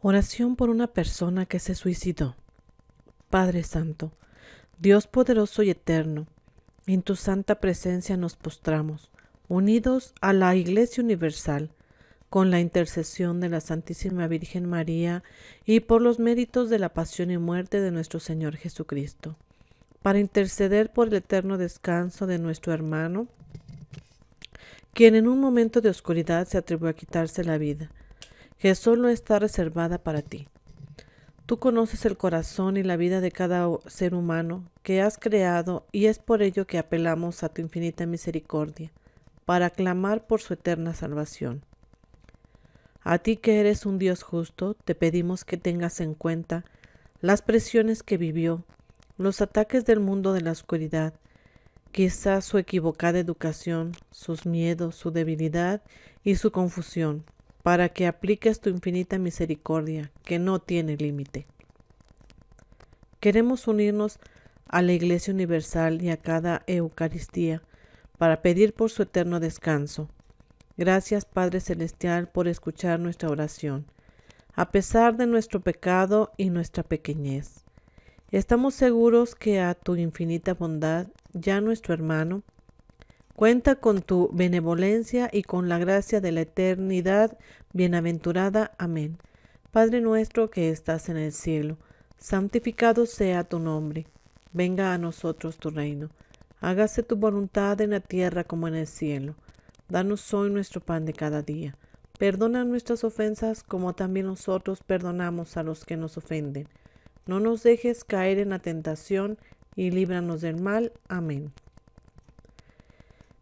Oración por una persona que se suicidó. Padre Santo, Dios poderoso y eterno, en tu santa presencia nos postramos, unidos a la Iglesia Universal, con la intercesión de la Santísima Virgen María y por los méritos de la pasión y muerte de nuestro Señor Jesucristo, para interceder por el eterno descanso de nuestro hermano, quien en un momento de oscuridad se atrevió a quitarse la vida Jesús no está reservada para ti. Tú conoces el corazón y la vida de cada ser humano que has creado y es por ello que apelamos a tu infinita misericordia para clamar por su eterna salvación. A ti que eres un Dios justo, te pedimos que tengas en cuenta las presiones que vivió, los ataques del mundo de la oscuridad, quizás su equivocada educación, sus miedos, su debilidad y su confusión para que apliques tu infinita misericordia, que no tiene límite. Queremos unirnos a la Iglesia Universal y a cada Eucaristía para pedir por su eterno descanso. Gracias Padre Celestial por escuchar nuestra oración, a pesar de nuestro pecado y nuestra pequeñez. Estamos seguros que a tu infinita bondad, ya nuestro hermano, Cuenta con tu benevolencia y con la gracia de la eternidad bienaventurada. Amén. Padre nuestro que estás en el cielo, santificado sea tu nombre. Venga a nosotros tu reino. Hágase tu voluntad en la tierra como en el cielo. Danos hoy nuestro pan de cada día. Perdona nuestras ofensas como también nosotros perdonamos a los que nos ofenden. No nos dejes caer en la tentación y líbranos del mal. Amén.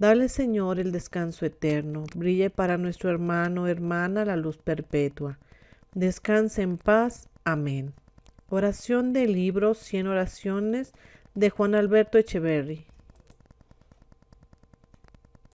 Dale, Señor, el descanso eterno. Brille para nuestro hermano, hermana, la luz perpetua. Descanse en paz. Amén. Oración del libro 100 oraciones de Juan Alberto Echeverry.